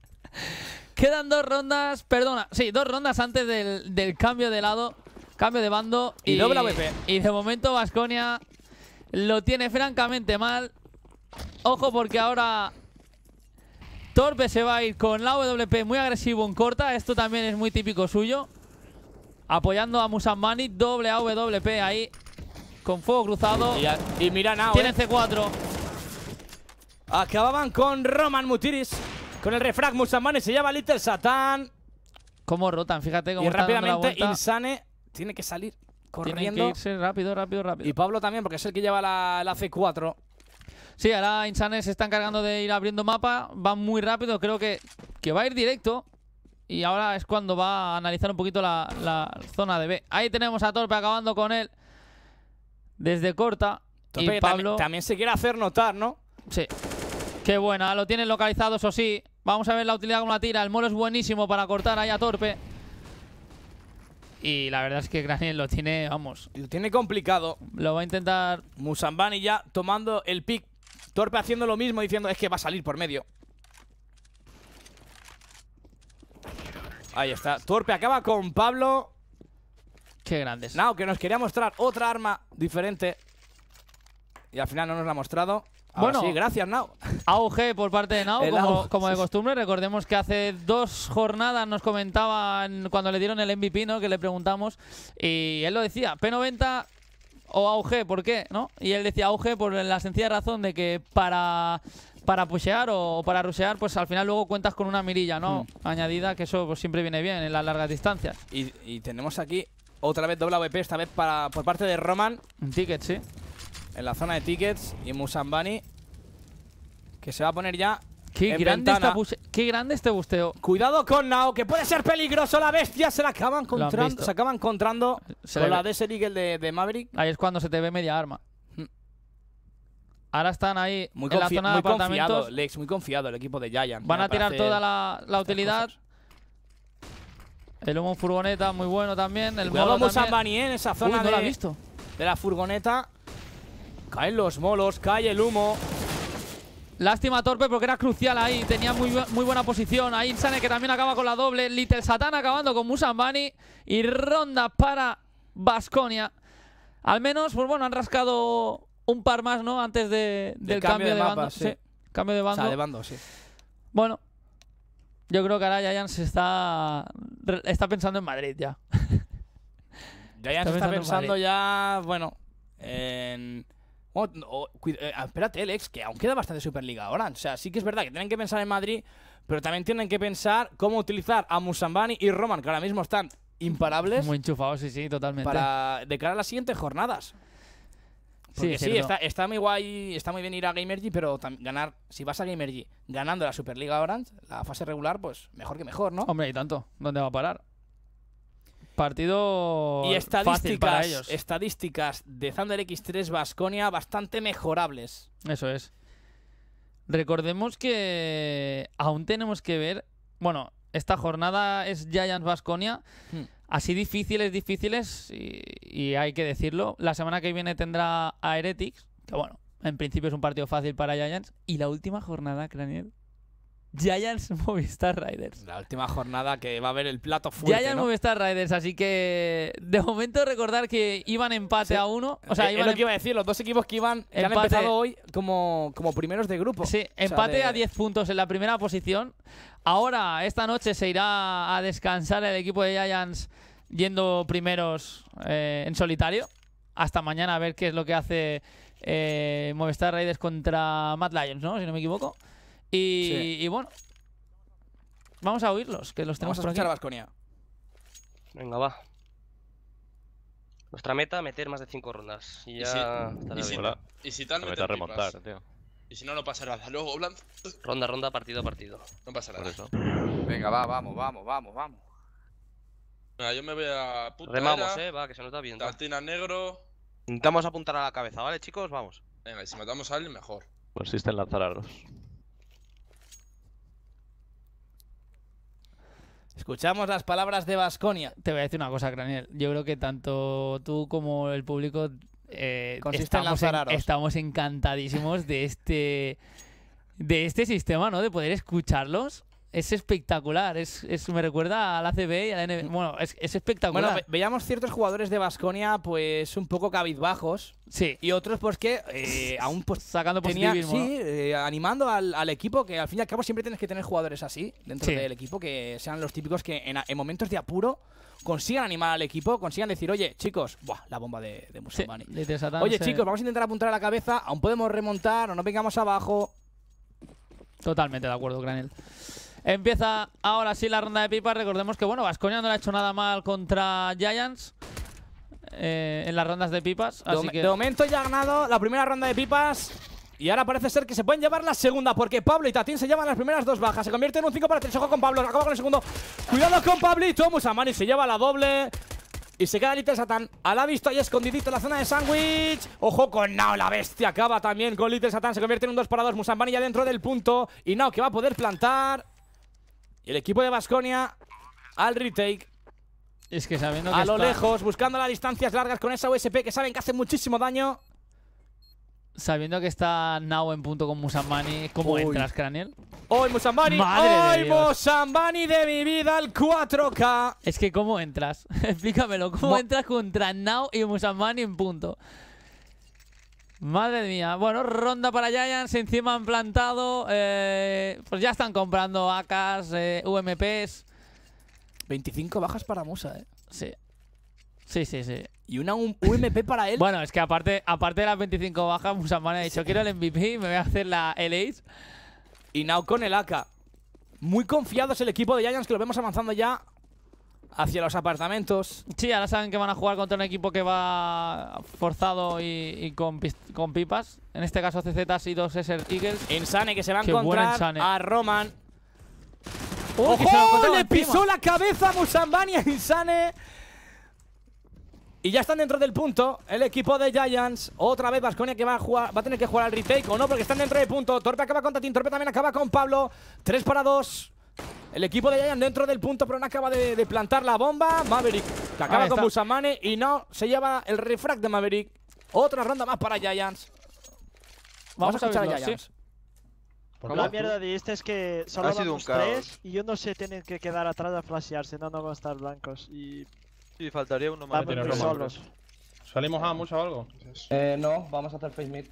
Quedan dos rondas, perdona, sí, dos rondas antes del, del cambio de lado. Cambio de bando y, doble Y de momento Vasconia lo tiene francamente mal. Ojo porque ahora Torpe se va a ir con la wp muy agresivo en corta. Esto también es muy típico suyo. Apoyando a musamani doble AWP ahí. Con fuego cruzado. Y, mira Tiene eh. C4. Acababan con Roman Mutiris. Con el refrag Musamani se llama Little Satan. Como rotan, fíjate cómo y rápidamente Insane tiene que salir corriendo. Tiene que irse rápido, rápido, rápido. Y Pablo también, porque es el que lleva la, C4. Sí, ahora Insane se está encargando de ir abriendo mapa. Va muy rápido, creo que, va a ir directo. Y ahora es cuando va a analizar un poquito la, zona de B. Ahí tenemos a Torpe acabando con él. Desde corta. Torpe y Pablo... También, se quiere hacer notar, ¿no? Sí. Qué buena, lo tienen localizado, eso sí. Vamos a ver la utilidad con la tira. El molo es buenísimo para cortar ahí a Torpe. Y la verdad es que Granny lo tiene, vamos. Lo tiene complicado. Lo va a intentar. Musambani ya tomando el pick. Torpe haciendo lo mismo, diciendo es que va a salir por medio. Ahí está. Torpe acaba con Pablo. Qué grandes. Nao, que nos quería mostrar otra arma diferente. Y al final no nos la ha mostrado bueno, sí, gracias, Nao. Auge por parte de Nao, como, de costumbre. Recordemos que hace dos jornadas nos comentaban cuando le dieron el MVP, ¿no? Que le preguntamos. Y él lo decía, P90 o AUG, ¿por qué? ¿No? Y él decía AUG por la sencilla razón de que para para pushear o para rushear, pues al final luego cuentas con una mirilla, ¿no? Hmm. Añadida, que eso pues, siempre viene bien en las largas distancias. Y, tenemos aquí otra vez doble esta vez por parte de Roman. Un ticket, sí en la zona de tickets y Musambani que se va a poner ya Qué grande, qué grande, este busteo. Cuidado con Nao, que puede ser peligroso. La bestia se la acaba encontrando. Se acaba encontrando con la de ese de, de, Maverick. Ahí es cuando se te ve media arma. Hmm. Ahora están ahí muy en la zona apartamentos. Confiado, Lex, muy confiado el equipo de Giant. Van ¿eh? a tirar toda la, utilidad. El humo furgoneta, muy bueno también. El modo Musambani, ¿eh? en esa zona no de, visto. de la furgoneta. Caen los molos, cae el humo. Lástima Torpe porque era crucial ahí. Tenía muy, muy buena posición. Ahí Insane que también acaba con la doble. Little Satan acabando con Musambani. Y ronda para Basconia. Al menos, pues bueno, han rascado un par más, ¿no? Antes de, del cambio, de, Cambio de bando. sí. Bueno, yo creo que ahora Giants está, está pensando en Madrid ya. Giants está pensando ya, bueno, en Oh, oh, eh, ah, espérate, Alex, que aún queda bastante Superliga ahora. O sea, sí que es verdad que tienen que pensar en Madrid, pero también tienen que pensar cómo utilizar a Musambani y Roman, que ahora mismo están imparables. Muy enchufados, sí, sí, totalmente. Para de cara a las siguientes jornadas. sí, sí está, está, muy guay, está muy bien ir a Gamergy, pero ganar, si vas a Gamergy ganando la Superliga Orange, la fase regular, pues mejor que mejor, ¿no? Hombre, y tanto, ¿dónde va a parar? Partido y estadísticas, para ellos. estadísticas de Thunder X3 Basconia bastante mejorables. Eso es. Recordemos que aún tenemos que ver. Bueno, esta jornada es Giants Basconia. Hmm. Así difíciles, difíciles, y, hay que decirlo. La semana que viene tendrá a Heretics, que bueno, en principio es un partido fácil para Giants. Y la última jornada, Craniel, Giants Movistar Riders. La última jornada que va a haber el plato fuerte. Giants Movistar Riders, así que de momento recordar que iban empate a uno. O sea, eh, es, lo em- que iba a decir, los dos equipos que iban han empezado hoy como, como primeros de grupo. Sí, empate a 10 puntos en la primera posición. Ahora, esta noche se irá a descansar el equipo de Giants yendo primeros eh, en solitario. Hasta mañana a ver qué es lo que hace eh, Movistar Riders contra Matt Lions, ¿no? Si no me equivoco. Y, bueno, vamos a oírlos, que los tenemos vamos a por a Venga, va. Nuestra meta, meter más de 5 rondas. Y ya. Y si, y si, tal, remontar, tío. Y si no, no pasa nada. Luego, Ronda, ronda, partido partido. No pasa nada. Venga, va, vamos, vamos, vamos, vamos. Venga, yo me voy a. Puta Remamos, eh, va, que se nos está bien. Tartina negro. Intentamos apuntar a la cabeza, ¿vale, chicos? Vamos. Venga, y si matamos a alguien, mejor. Consiste pues en lanzar a Escuchamos las palabras de Vasconia. Te voy a decir una cosa, Craniel. Yo creo que tanto tú como el público eh, estamos, estamos encantadísimos de este de este sistema, ¿no? De poder escucharlos es espectacular. Es, me recuerda a la CB e y a la NBA. E. Mm. Bueno, es, espectacular. Bueno, veíamos ciertos jugadores de Basconia, pues un poco cabizbajos. Sí. Y otros, pues que eh, aún pues, sacando tenía, Sí, eh, animando al, equipo, que al fin y al cabo siempre tienes que tener jugadores así dentro del equipo, que sean los típicos que en, momentos de apuro consigan animar al equipo, consigan decir, oye, chicos, la bomba de, de oye, chicos, vamos a intentar apuntar a la cabeza, aún podemos remontar, o no vengamos abajo. Totalmente de acuerdo, Granel. Empieza ahora sí la ronda de pipas. Recordemos que, bueno, Vascoña no le ha hecho nada mal contra Giants. Eh, en las rondas de pipas. Así de, que... momento ya ha ganado la primera ronda de pipas. Y ahora parece ser que se pueden llevar la segunda, porque Pablo y Tatín se llevan las primeras dos bajas. Se convierte en un 5 para 3. Ojo con Pablo, acaba con el segundo. Cuidado con Pablito. Musamani se lleva la doble. Y se queda Little Satan. A la visto ahí escondidito en la zona de sándwich. Ojo con Nao, la bestia acaba también con Little Satan. Se convierte en un 2 para 2. Musambani ya dentro del punto. Y Nao que va a poder plantar. Y el equipo de Basconia al retake. Es que sabiendo A lo lejos, buscando las distancias largas con esa USP que saben que hace muchísimo daño. Sabiendo que está Nao en punto con Musambani, ¿cómo entras, Craniel? ¡Hoy Musambani! ¡Hoy Musambani de mi vida al 4K! Es que ¿cómo entras? Explícamelo, ¿cómo entras contra Now y Musambani en punto? Madre mía. Bueno, ronda para Giants. Encima han plantado. Eh, pues ya están comprando AKs, UMPs. 25 bajas para Musa, ¿eh? Sí. Sí, sí, sí. Y una UMP para él. bueno, es que aparte, aparte de las 25 bajas, musa, ha dicho: Quiero el MVP, me voy a hacer la L8. Y Now con el AK. Muy confiados el equipo de Giants que lo vemos avanzando ya hacia los apartamentos. Sí, ahora saben que van a jugar contra un equipo que va forzado y, con, pipas. En este caso CZ y dos Desert Eagles. Insane que se van a encontrar a Roman. ¡Ojo! ¡Le pisó la cabeza a Musambani a Insane! Y ya están dentro del punto el equipo de Giants. Otra vez Vasconia que va a, jugar, va a tener que jugar al retake o no, porque están dentro del punto. Torpe acaba con Tatín, Torpe también acaba con Pablo. 3 para 2. El equipo de Giants dentro del punto, pero no acaba de, plantar la bomba. Maverick acaba con Busamane y no se lleva el refract de Maverick. Otra ronda más para Giants. Vamos, a escuchar a, Giants. La mierda de este es que solo ha sido tres y no sé tienen que quedar atrás a flashearse, no, no van a estar blancos. Y, faltaría uno más. ¿Salimos a mucho o algo? Eh, no, vamos a hacer face mid.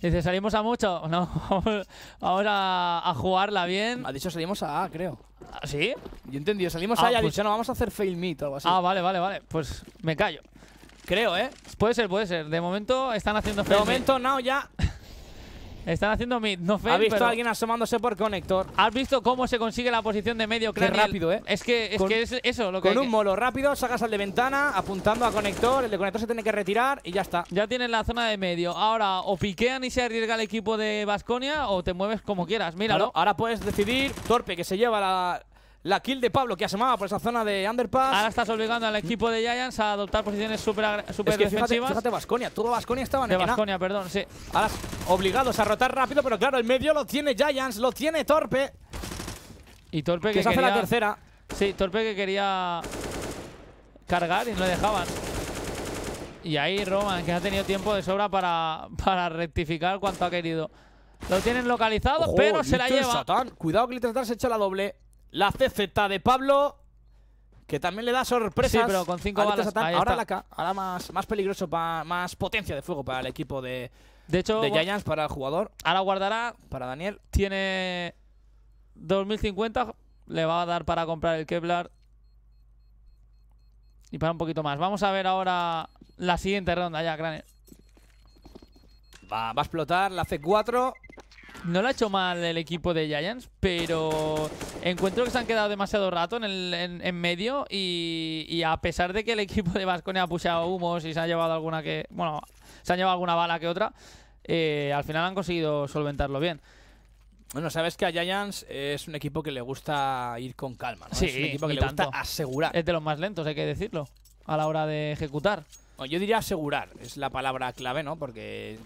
Dice, ¿salimos a mucho? No, vamos a, jugarla bien. Ha dicho salimos a A, creo. ¿Ah, ¿Sí? Yo entendí, salimos ah, a A y ha pues dicho, no, vamos a hacer fail meet o algo así. Ah, vale, vale, vale. Pues me callo. Creo, ¿eh? Puede ser, puede ser. De momento están haciendo fail De momento, no, now ya Están haciendo mid, no feo. Ha visto a alguien asomándose por conector. ¿Has visto cómo se consigue la posición de medio Qué rápido, ¿eh? Es que es, que es eso lo que Con un molo rápido, sacas al de ventana, apuntando a conector. El de conector se tiene que retirar y ya está. Ya tienes la zona de medio. Ahora, o piquean y se arriesga el equipo de Basconia o te mueves como quieras. Míralo. ahora puedes decidir. Torpe, que se lleva la la kill de Pablo que asomaba por esa zona de underpass. Ahora estás obligando al equipo de Giants a adoptar posiciones súper super es que defensivas. Vasconia, todo Vasconia estaba en De Vasconia, perdón, sí. Ahora obligados a rotar rápido, pero claro, el medio lo tiene Giants, lo tiene Torpe. Y Torpe que, que se hace la tercera. Sí, Torpe que quería cargar y no dejaban. Y ahí Roman, que ha tenido tiempo de sobra para, rectificar cuanto ha querido. Lo tienen localizado, pero se la lleva. Cuidado que le Satan se la doble. La CZ de Pablo, que también le da sorpresas. Sí, pero con 5 balas. Ahora, la K, ahora más, peligroso, más potencia de fuego para el equipo de, de, hecho, de Giants, para el jugador. Ahora guardará. Para Daniel. Tiene 2050. Le va a dar para comprar el Kevlar. Y para un poquito más. Vamos a ver ahora la siguiente ronda ya, Crane. Va, va a explotar la C4. No lo ha hecho mal el equipo de Giants, pero encuentro que se han quedado demasiado rato en, el, en, medio y, a pesar de que el equipo de Vasconia ha puseado humos y se han llevado alguna que... Bueno, se han llevado alguna bala que otra, eh, al final han conseguido solventarlo bien. Bueno, sabes que a Giants es un equipo que le gusta ir con calma, ¿no? Sí, es un equipo que le gusta asegurar. Es de los más lentos, hay que decirlo, a la hora de ejecutar yo diría asegurar, es la palabra clave, ¿no? Porque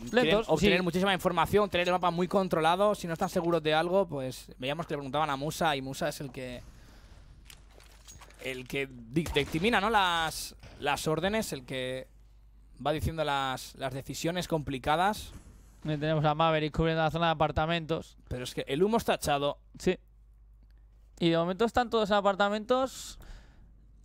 obtener muchísima información, tener el mapa muy controlado, si no están seguros de algo, pues veíamos que le preguntaban a Musa y Musa es el que el que dictamina, ¿no? Las, las órdenes, el que va diciendo las, decisiones complicadas. tenemos a Maverick cubriendo la zona de apartamentos. Pero es que el humo está echado. Sí. Y de momento están todos en apartamentos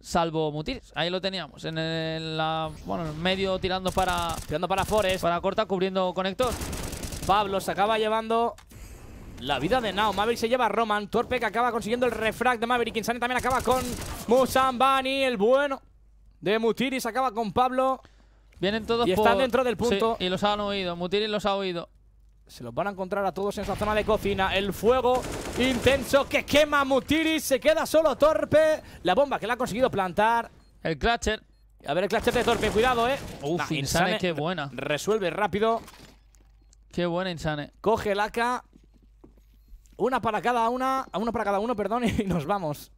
salvo Mutiris. Ahí lo teníamos, en el, la, bueno, medio tirando para... Tirando para Forest. Para corta, cubriendo conector. Pablo se acaba llevando la vida de Nao. Maverick se lleva a Roman. Torpe que acaba consiguiendo el refract de Maverick. Insane también acaba con Musambani, el bueno de Mutiris. Acaba con Pablo. Vienen todos y están dentro del punto. y los han oído. Mutiris los ha oído. Se los van a encontrar a todos en esa zona de cocina. El fuego intenso que quema a Mutiris. Se queda solo Torpe. La bomba que la ha conseguido plantar. El Clatcher. A ver el Clatcher de Torpe. Cuidado, eh. Uf, Insane, qué buena. Resuelve rápido. Qué buena Insane. Coge el AK. Una para cada una. Uno para cada uno, perdón. Y nos vamos.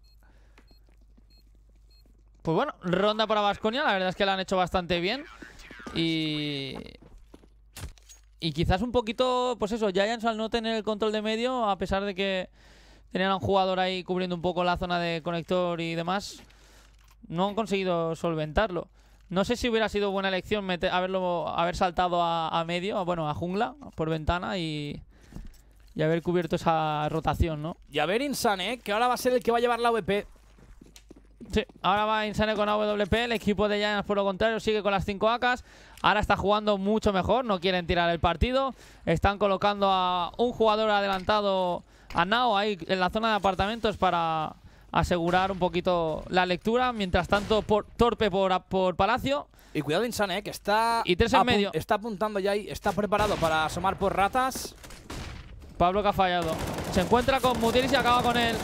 Pues bueno, ronda para Vasconia. La verdad es que la han hecho bastante bien. Y y quizás un poquito, pues eso, Giants al no tener el control de medio, a pesar de que tenían a un jugador ahí cubriendo un poco la zona de conector y demás, no han conseguido solventarlo. No sé si hubiera sido buena elección meter, haberlo, haber saltado a, medio, bueno, a jungla, por ventana y, haber cubierto esa rotación, ¿no? Y a ver Insane, ¿eh? que ahora va a ser el que va a llevar la WP Sí, ahora va Insane con AWP, el equipo de Giants por lo contrario sigue con las 5 AKs. Ahora está jugando mucho mejor, no quieren tirar el partido. Están colocando a un jugador adelantado, a Nao, ahí en la zona de apartamentos para asegurar un poquito la lectura. Mientras tanto, por, Torpe por, por Palacio. Y cuidado Insane, ¿eh? que está, y tres en medio. está apuntando ya ahí, está preparado para asomar por ratas. Pablo que ha fallado. Se encuentra con Mutiris y acaba con él.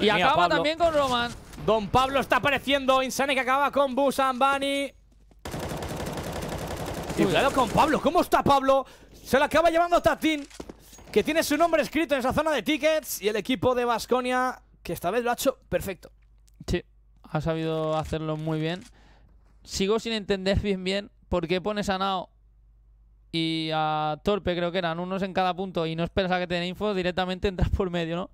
y acaba también con Roman. Don Pablo está apareciendo. Insane que acaba con Busan Bani cuidado con Pablo. ¿Cómo está Pablo? Se la acaba llevando Tatín, que tiene su nombre escrito en esa zona de tickets. Y el equipo de Basconia, que esta vez lo ha hecho perfecto. Sí, ha sabido hacerlo muy bien. Sigo sin entender bien bien por qué pones a Nao y a Torpe, creo que eran unos en cada punto, y no esperas a que te den info, directamente entras por medio, ¿no?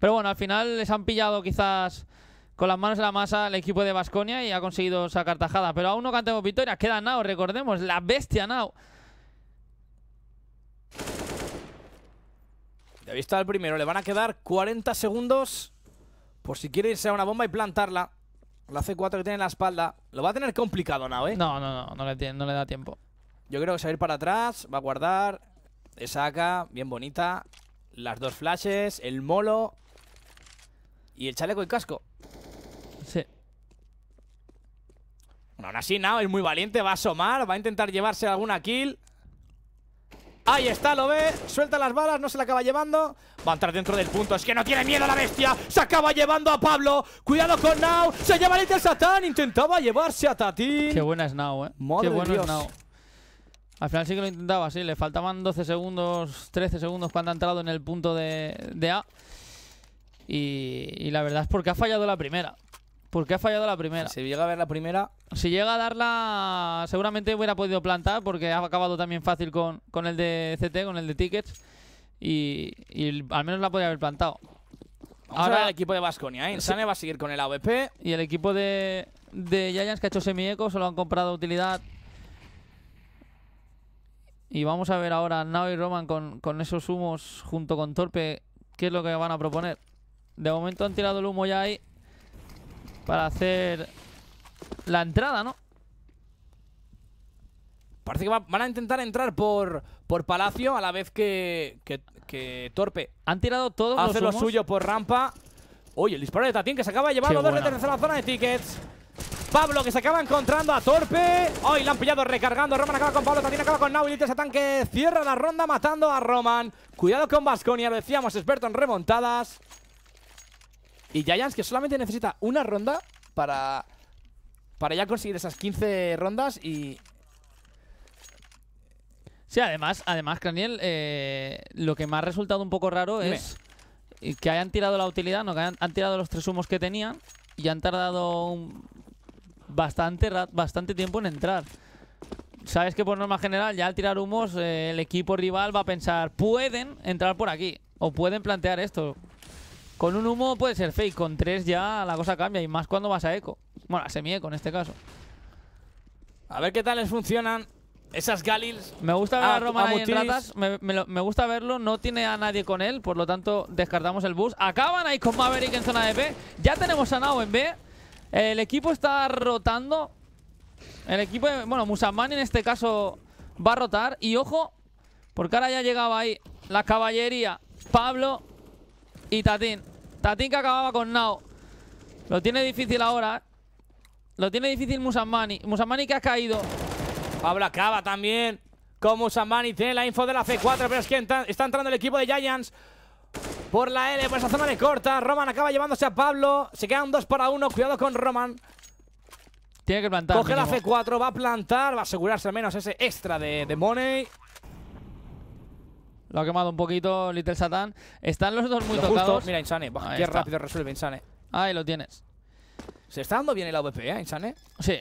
Pero bueno, al final les han pillado quizás con las manos en la masa el equipo de Basconia y ha conseguido sacar tajada. Pero aún no cantemos victoria. Queda Nao, recordemos, la bestia Nao. De visto al primero, le van a quedar 40 segundos por si quiere irse a una bomba y plantarla. La C4 que tiene en la espalda. Lo va a tener complicado Nao, ¿eh? No, no, no, no le, tiene, no le da tiempo. Yo creo que se va a ir para atrás, va a guardar. Saca, bien bonita. Las dos flashes, el molo y el chaleco y casco. Sí. Bueno, aún así, Nao es muy valiente, va a asomar, va a intentar llevarse alguna kill. Ahí está, lo ve, suelta las balas, no se la acaba llevando Va a entrar dentro del punto, es que no tiene miedo la bestia Se acaba llevando a Pablo Cuidado con Now, se lleva el Satán Intentaba llevarse a Tati. Qué buena es Nao, eh Qué bueno es Al final sí que lo intentaba, sí Le faltaban 12 segundos, 13 segundos Cuando ha entrado en el punto de, A y la verdad es porque ha fallado la primera porque ha fallado la primera. Si llega a ver la primera. Si llega a darla, seguramente hubiera podido plantar porque ha acabado también fácil con, el de CT, con el de tickets. Y, al menos la podría haber plantado. Ahora el equipo de Vasconia. ¿eh? Insane va a seguir con el AVP. Y el equipo de, de Giants que ha hecho semi-eco, solo han comprado utilidad. Y vamos a ver ahora Nao y Roman con, con esos humos junto con Torpe. ¿Qué es lo que van a proponer? De momento han tirado el humo ya ahí. Para hacer la entrada, ¿no? Parece que van a intentar entrar por, por Palacio a la vez que, que, Torpe. Han tirado todo. Hace lo suyo por rampa. Oye, el disparo de Tatín que se acaba de llevar los dos de la zona de tickets. Pablo que se acaba encontrando a Torpe. Hoy La han pillado recargando. Roman acaba con Pablo, Tatín acaba con ese tanque cierra la ronda matando a Roman. Cuidado con Basconia. lo decíamos, experto en remontadas. Y Giants que solamente necesita una ronda para, para ya conseguir esas 15 rondas y... Sí, además, además Craniel, eh, lo que me ha resultado un poco raro es que hayan tirado la utilidad, no, han tirado los tres humos que tenían y han tardado bastante, bastante tiempo en entrar. Sabes que por norma general, ya al tirar humos, eh, el equipo rival va a pensar, pueden entrar por aquí o pueden plantear esto. Con un humo puede ser fake, con tres ya la cosa cambia y más cuando vas a eco. Bueno, a semi-eco en este caso. A ver qué tal les funcionan esas Galils. Me gusta ver a, ah, ahí ratas, me, gusta verlo, no tiene a nadie con él, por lo tanto descartamos el bus. Acaban ahí con Maverick en zona de B, ya tenemos a Nao en B. El equipo está rotando. El equipo, de, bueno, Musamani en este caso va a rotar. Y ojo, porque ahora ya llegaba ahí la caballería, Pablo y Tatín. Tatín que acababa con Nao. Lo tiene difícil ahora. ¿eh? Lo tiene difícil Musamani. Musamani que ha caído. Pablo acaba también con Musamani. Tiene la info de la C4, pero es que está entrando el equipo de Giants. Por la L, por esa zona de corta. Roman acaba llevándose a Pablo. Se quedan dos para uno. Cuidado con Roman. Tiene que plantar. Coge la C4, va a plantar, va a asegurarse al menos ese extra de, de Money. Lo ha quemado un poquito Little Satan. Están los dos muy tocados. Mira, Insane. qué rápido resuelve Insane. Ahí lo tienes. Se está dando bien el AWP, ¿eh, Insane? Sí.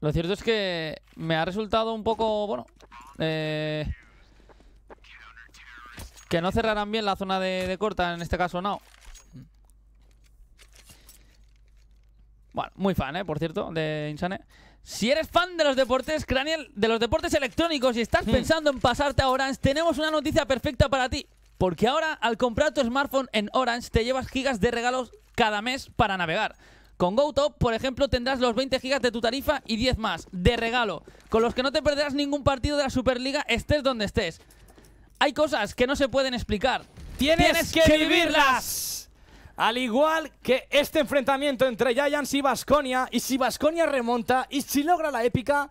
Lo cierto es que me ha resultado un poco, bueno... Eh, que no cerraran bien la zona de, de corta, en este caso no. Mm. Bueno, muy fan, ¿eh? Por cierto, de Insane. Si eres fan de los deportes, Cranial, de los deportes electrónicos y estás hmm. pensando en pasarte a Orange, tenemos una noticia perfecta para ti. Porque ahora, al comprar tu smartphone en Orange, te llevas gigas de regalos cada mes para navegar. Con GoTop, por ejemplo, tendrás los 20 gigas de tu tarifa y 10 más, de regalo, con los que no te perderás ningún partido de la Superliga, estés donde estés. Hay cosas que no se pueden explicar. ¡Tienes, que, que, vivirlas. Al igual que este enfrentamiento entre Giants y Basconia. Y si Basconia remonta y si logra la épica,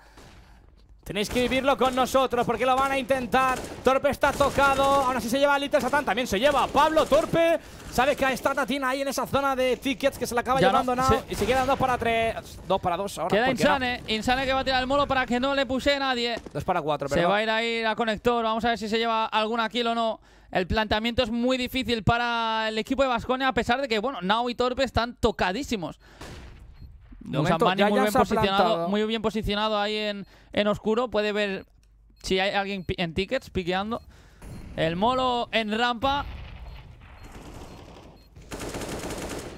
Tenéis que vivirlo con nosotros porque lo van a intentar. Torpe está tocado. Ahora así se lleva a Little Satan. También se lleva a Pablo Torpe. Sabes que está tiene ahí en esa zona de tickets que se le acaba llamando llevando Y se quedan dos para tres. Dos para dos ahora. Queda Insane. Insane que va a tirar el molo para que no le puse nadie. Dos para cuatro, pero. Se va a ir ahí a conector. Vamos a ver si se lleva alguna kill o no. El planteamiento es muy difícil para el equipo de Vasconia, a pesar de que, bueno, Nao y Torpe están tocadísimos muy, bien posicionado, muy bien posicionado ahí en, oscuro. Puede ver si hay alguien en tickets piqueando. El molo en rampa.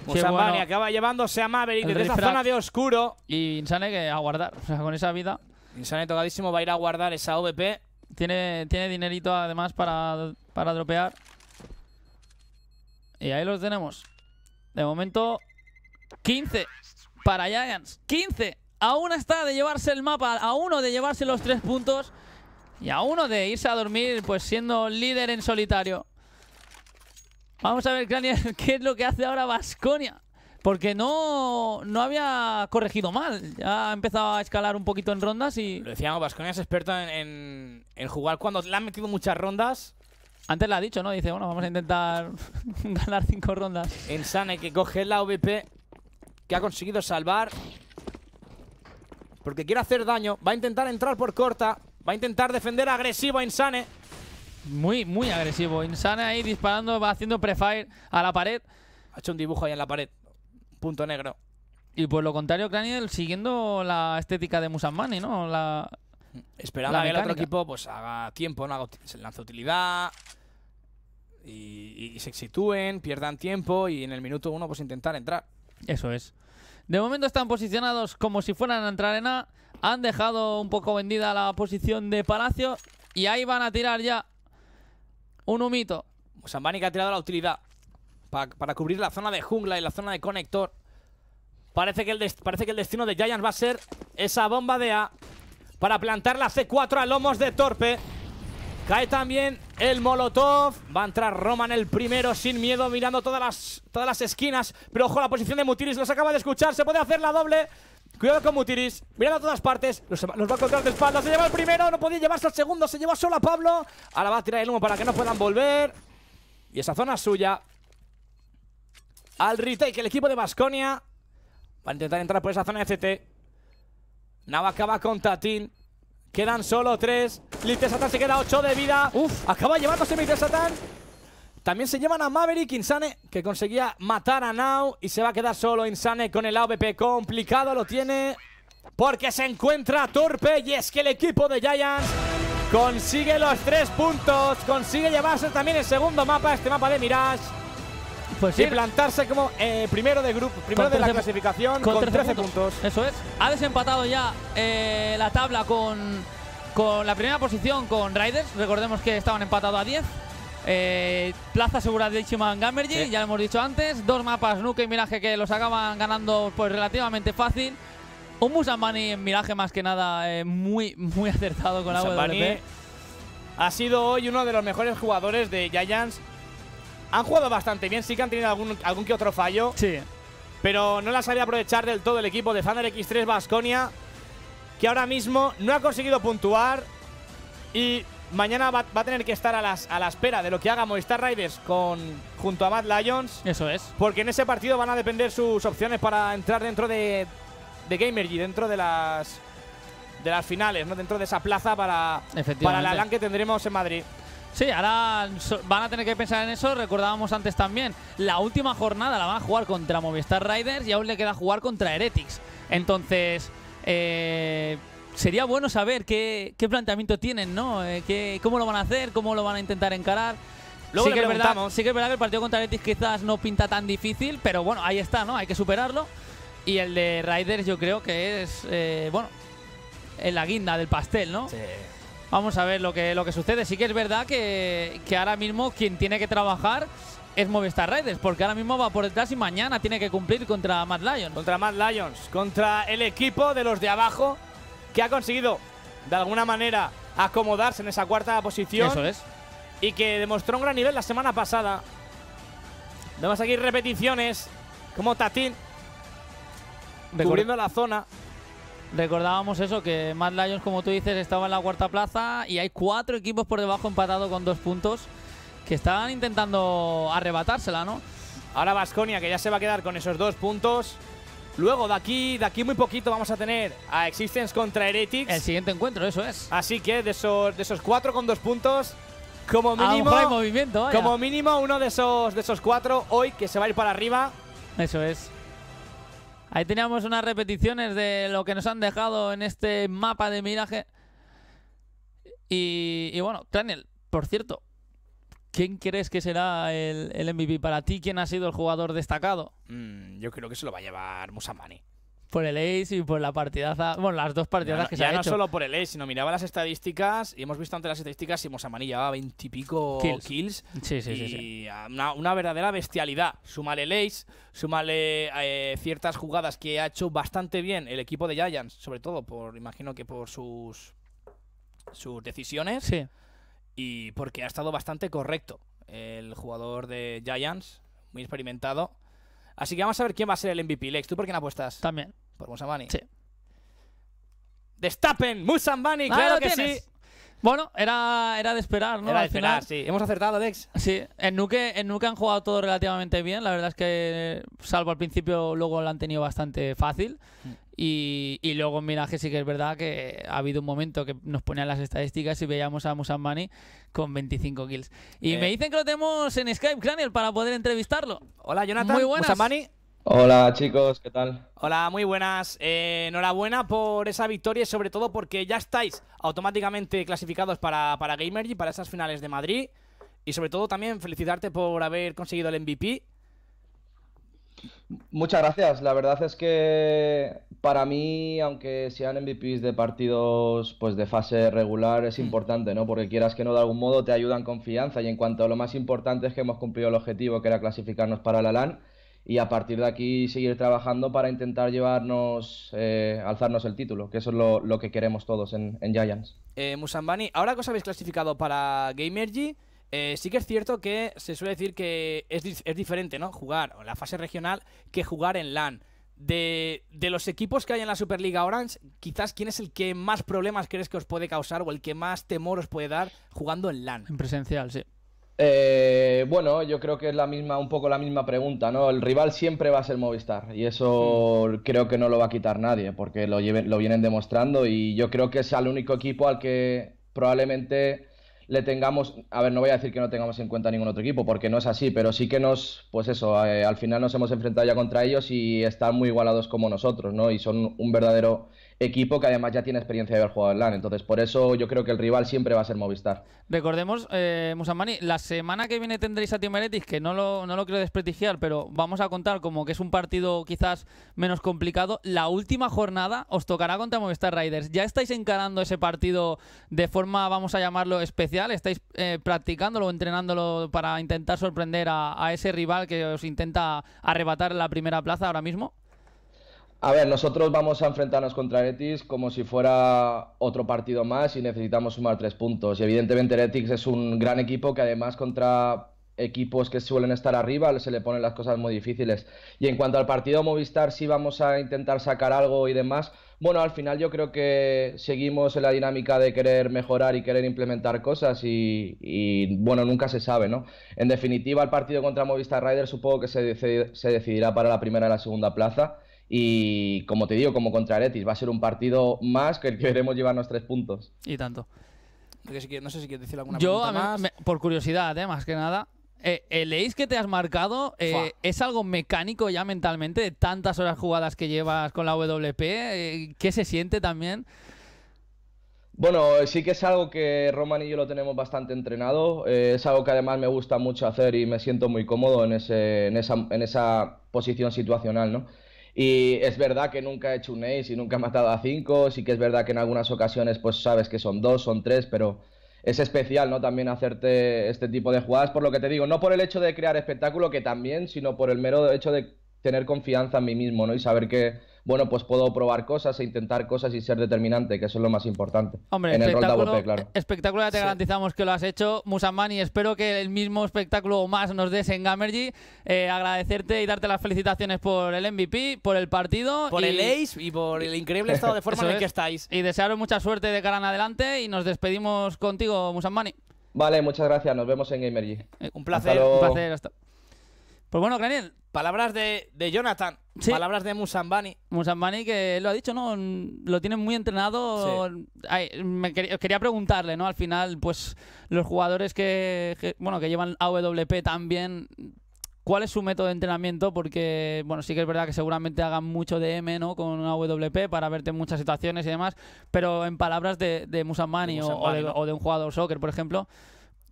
Musambani pues acaba llevándose a Maverick desde esa zona de oscuro. Y Insane que a guardar. O sea, con esa vida. Insane tocadísimo va a ir a guardar esa OVP. Tiene, tiene dinerito además para, para dropear. Y ahí los tenemos. De momento, 15 para Giants. 15. aún está de llevarse el mapa, a uno de llevarse los tres puntos y a uno de irse a dormir pues siendo líder en solitario. Vamos a ver, Cranier, qué es lo que hace ahora Vasconia. Porque no, había corregido mal. Ya ha empezado a escalar un poquito en rondas y. Lo decíamos, Vasconia es experto en, en, jugar cuando le han metido muchas rondas. Antes le ha dicho, ¿no? Dice, bueno, vamos a intentar ganar cinco rondas. En Sane que coge la OVP que ha conseguido salvar. Porque quiere hacer daño. Va a intentar entrar por corta. Va a intentar defender agresivo a Insane. Muy, muy agresivo. Insane ahí disparando, va haciendo prefire a la pared. Ha hecho un dibujo ahí en la pared. Punto negro. Y por lo contrario, Craniel siguiendo la estética de MusaMani, ¿no? La, a que el otro equipo pues haga tiempo, no se lanza utilidad y, se sitúen pierdan tiempo y en el minuto uno pues intentar entrar. Eso es. De momento están posicionados como si fueran a entrar en A. Han dejado un poco vendida la posición de Palacio. Y ahí van a tirar ya un humito. Sambani que ha tirado la utilidad para, cubrir la zona de jungla y la zona de conector. Parece que, el parece que el destino de Giants va a ser esa bomba de A para plantar la C4 a lomos de Torpe. Cae también el Molotov. Va a entrar Roman el primero sin miedo, mirando todas las, todas las esquinas. Pero ojo, la posición de Mutiris los acaba de escuchar. Se puede hacer la doble. Cuidado con Mutiris, mirando a todas partes los, va a encontrar de espalda, se lleva el primero No podía llevarse al segundo, se lleva solo a Pablo Ahora va a tirar el humo para que no puedan volver Y esa zona es suya Al retake el equipo de Basconia Va a intentar entrar por esa zona de CT Nava acaba con Tatín Quedan solo tres. Little se queda ocho de vida. Uf, acaba llevándose Little Satan. También se llevan a Maverick Insane, que conseguía matar a Now. Y se va a quedar solo Insane con el AVP. Complicado lo tiene. Porque se encuentra torpe. Y es que el equipo de Giants consigue los tres puntos. Consigue llevarse también el segundo mapa, este mapa de Mirage. Pues sí. Y plantarse como eh, primero de grupo, primero de la clasificación con, 13, puntos. Eso es. Ha desempatado ya eh, la tabla con, la primera posición con Riders. Recordemos que estaban empatados a 10. Eh, plaza Segura Ichiman Gamergy, ya lo hemos dicho antes. Dos mapas, Nuke y Mirage, que los acaban ganando pues relativamente fácil. Un Musamani en Mirage, más que nada, muy, muy acertado con la WP. Ha sido hoy uno de los mejores jugadores de Giants han jugado bastante bien, sí que han tenido algún, algún que otro fallo. Sí. Pero no la sabía aprovechar del todo el equipo de Thunder X3 Basconia, que ahora mismo no ha conseguido puntuar y mañana va, a tener que estar a, la espera de lo que haga Movistar Riders con, junto a Mad Lions. Eso es. Porque en ese partido van a depender sus opciones para entrar dentro de, de Gamergy, dentro de las, de las finales, ¿no? dentro de esa plaza para, para la LAN que tendremos en Madrid. Sí, ahora van a tener que pensar en eso. Recordábamos antes también, la última jornada la van a jugar contra Movistar Riders y aún le queda jugar contra Heretics. Entonces, eh, sería bueno saber qué, planteamiento tienen, ¿no? Eh, ¿Cómo lo van a hacer? ¿Cómo lo van a intentar encarar? sí, que es verdad que el partido contra Heretics quizás no pinta tan difícil, pero bueno, ahí está, ¿no? Hay que superarlo. Y el de Riders yo creo que es, eh, bueno, en la guinda del pastel, ¿no? Sí. Vamos a ver lo que, lo que sucede. Sí que es verdad que, ahora mismo quien tiene que trabajar es Movistar Redes. porque ahora mismo va por detrás y mañana tiene que cumplir contra Mad Lions. Contra Mad Lions, contra el equipo de los de abajo, que ha conseguido de alguna manera acomodarse en esa cuarta posición. Eso es. Y que demostró un gran nivel la semana pasada. Vemos aquí repeticiones, como Tatín cubriendo la zona. Recordábamos eso, que Mad Lions, como tú dices, estaba en la cuarta plaza y hay cuatro equipos por debajo empatado con dos puntos que estaban intentando arrebatársela, ¿no? Ahora Vasconia, que ya se va a quedar con esos dos puntos. Luego, de aquí, de aquí muy poquito, vamos a tener a Existence contra Heretics. El siguiente encuentro, eso es. Así que de esos, de esos cuatro con dos puntos, como mínimo. movimiento, Como mínimo, uno de esos, de esos cuatro hoy que se va a ir para arriba. Eso es. Ahí teníamos unas repeticiones de lo que nos han dejado en este mapa de miraje. Y, bueno, Tranel, por cierto, ¿quién crees que será el, MVP para ti? ¿Quién ha sido el jugador destacado? Mm, yo creo que se lo va a llevar Musamani por el ace y por la partidaza. Bueno, las dos partidazas que se hecho ya no solo por el ace, sino miraba las estadísticas y hemos visto ante las estadísticas y Mosamani llevaba veintipico kills. Sí, sí, y sí. Una, verdadera bestialidad. Súmale el ace, súmale eh, ciertas jugadas que ha hecho bastante bien el equipo de Giants, sobre todo por, imagino que por sus, sus decisiones. Sí. Y porque ha estado bastante correcto el jugador de Giants, muy experimentado. Así que vamos a ver quién va a ser el MVP. Lex, ¿tú por quién apuestas? También. Por Musambani. Sí. Destapen, Musambani, ah, claro que sí. Bueno, era, era de esperar, ¿no? Era de esperar, sí. Hemos acertado, Dex. Sí, en Nuke, en han jugado todo relativamente bien. La verdad es que, salvo al principio, luego lo han tenido bastante fácil. Mm. Y, luego en que sí que es verdad que ha habido un momento que nos ponían las estadísticas y veíamos a Musamani con 25 kills. Y eh. me dicen que lo tenemos en Skype, Craniel, para poder entrevistarlo. Hola, Jonathan. Muy buenas. Hola chicos, ¿qué tal? Hola, muy buenas. Eh, enhorabuena por esa victoria y sobre todo porque ya estáis automáticamente clasificados para, para Gamergy, para esas finales de Madrid. Y sobre todo también felicitarte por haber conseguido el MVP Muchas gracias. La verdad es que para mí, aunque sean MVPs de partidos pues de fase regular, es mm. importante, ¿no? Porque quieras que no, de algún modo te ayudan confianza. Y en cuanto a lo más importante es que hemos cumplido el objetivo, que era clasificarnos para la LAN. Y a partir de aquí seguir trabajando para intentar llevarnos, eh, alzarnos el título, que eso es lo, que queremos todos en, Giants. Eh, Musambani, ahora que os habéis clasificado para Gamergy, eh, sí que es cierto que se suele decir que es, diferente, ¿no? Jugar en la fase regional que jugar en LAN. De, de, los equipos que hay en la Superliga Orange, quizás quién es el que más problemas crees que os puede causar o el que más temor os puede dar jugando en LAN. En presencial, sí. Eh, bueno, yo creo que es la misma, un poco la misma pregunta, ¿no? El rival siempre va a ser Movistar y eso creo que no lo va a quitar nadie porque lo, lo vienen demostrando y yo creo que es el único equipo al que probablemente le tengamos, a ver, no voy a decir que no tengamos en cuenta ningún otro equipo, porque no es así, pero sí que nos, pues eso, eh, al final nos hemos enfrentado ya contra ellos y están muy igualados como nosotros, ¿no? Y son un verdadero equipo que además ya tiene experiencia de haber jugado en LAN. Entonces, por eso yo creo que el rival siempre va a ser Movistar. Recordemos, eh, Musamani, la semana que viene tendréis a Timeretis, que no lo, no quiero desprestigiar, pero vamos a contar como que es un partido quizás menos complicado. La última jornada os tocará contra Movistar Riders. ¿Ya estáis encarando ese partido de forma, vamos a llamarlo, especial? ¿Estáis eh, practicándolo, entrenándolo para intentar sorprender a ese rival que os intenta arrebatar la primera plaza ahora mismo? A ver, nosotros vamos a enfrentarnos contra Etix como si fuera otro partido más y necesitamos sumar tres puntos. Y evidentemente el Etix es un gran equipo que además contra equipos que suelen estar arriba se le ponen las cosas muy difíciles. Y en cuanto al partido Movistar, sí vamos a intentar sacar algo y demás. Bueno, al final yo creo que seguimos en la dinámica de querer mejorar y querer implementar cosas y, bueno, nunca se sabe, ¿no? En definitiva, el partido contra Movistar Riders supongo que se, se decidirá para la primera y la segunda plaza y como te digo, como contra Aretis, va a ser un partido más que el que queremos llevarnos tres puntos. Y tanto. No sé si quieres decir alguna Yo, además, por curiosidad, eh, más que nada. el eh, eh, ace que te has marcado es algo mecánico ya mentalmente de tantas horas jugadas que llevas con la WP. ¿Qué se siente también? Bueno, sí que es algo que Roman y yo lo tenemos bastante entrenado. es algo que además me gusta mucho hacer y me siento muy cómodo en, esa, en esa posición situacional, ¿no? Y es verdad que nunca he hecho un ace y nunca he matado a cinco. Sí que es verdad que en algunas ocasiones, pues sabes que son dos, son tres, pero es especial, ¿no? También hacerte este tipo de jugadas, por lo que te digo, no por el hecho de crear espectáculo, que también, sino por el mero hecho de tener confianza en mí mismo, ¿no? Y saber que, bueno, pues puedo probar cosas e intentar cosas y ser determinante, que eso es lo más importante. Hombre, en claro. ya te garantizamos que lo has hecho, Musamani. espero que el mismo espectáculo o más nos des en Gamergy. Eh, agradecerte y darte las felicitaciones por el MVP, por el partido. Por el Ace y por el increíble estado de forma en el que estáis. Y desearos mucha suerte de cara en adelante y nos despedimos contigo, Musamani. Vale, muchas gracias. Nos vemos en Gamergy. un placer. un placer. Hasta... Pues bueno, Granel. Palabras de Jonathan. Palabras de Musambani. Musambani que lo ha dicho, ¿no? Mm, lo tiene muy entrenado. quería preguntarle, ¿no? Al final, pues los jugadores que, bueno, que llevan AWP también, ¿cuál es su método de entrenamiento? Porque, bueno, sí que es verdad que seguramente hagan mucho DM, ¿no? Con AWP para verte en muchas situaciones y demás, pero en palabras de, Musambani, o, de, un jugador soccer, por ejemplo.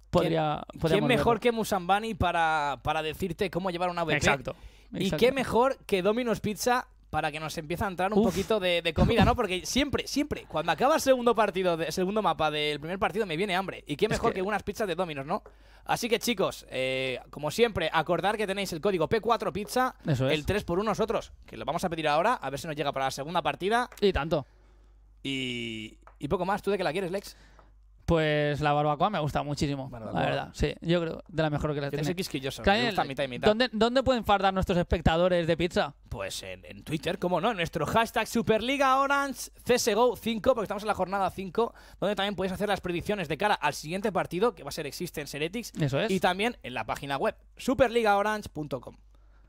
Podría, ¿Quién, mejor que Musambani para, para decirte cómo llevar un AWP? Exacto. Y qué mejor que Domino's Pizza para que nos empiece a entrar un poquito de, comida, ¿no? Porque siempre, siempre, cuando acaba el segundo partido, de, segundo mapa del primer partido, me viene hambre. Y qué mejor que... unas pizzas de Dominos, ¿no? Así que chicos, eh, como siempre, acordar que tenéis el código P4Pizza, el 3 por 1 nosotros, que lo vamos a pedir ahora, a ver si nos llega para la segunda partida. Y tanto. Y, y poco más, ¿tú de qué la quieres, Lex? Pues la barbacoa me gusta muchísimo, la verdad. Sí, yo creo de la mejor que la tiene. me gusta mitad y mitad. ¿dónde, pueden fardar nuestros espectadores de pizza? Pues en, Twitter, como no, en nuestro hashtag Superliga CSGO 5, porque estamos en la jornada 5, donde también puedes hacer las predicciones de cara al siguiente partido, que va a ser Existence Heretics. Eso es. Y también en la página web superligaorange.com.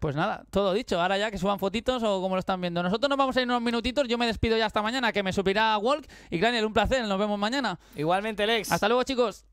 Pues nada, todo dicho. Ahora ya que suban fotitos o como lo están viendo. Nosotros nos vamos a ir unos minutitos. Yo me despido ya hasta mañana, que me subirá Walk. Y Graniel, un placer. Nos vemos mañana. Igualmente, Lex. Hasta luego, chicos.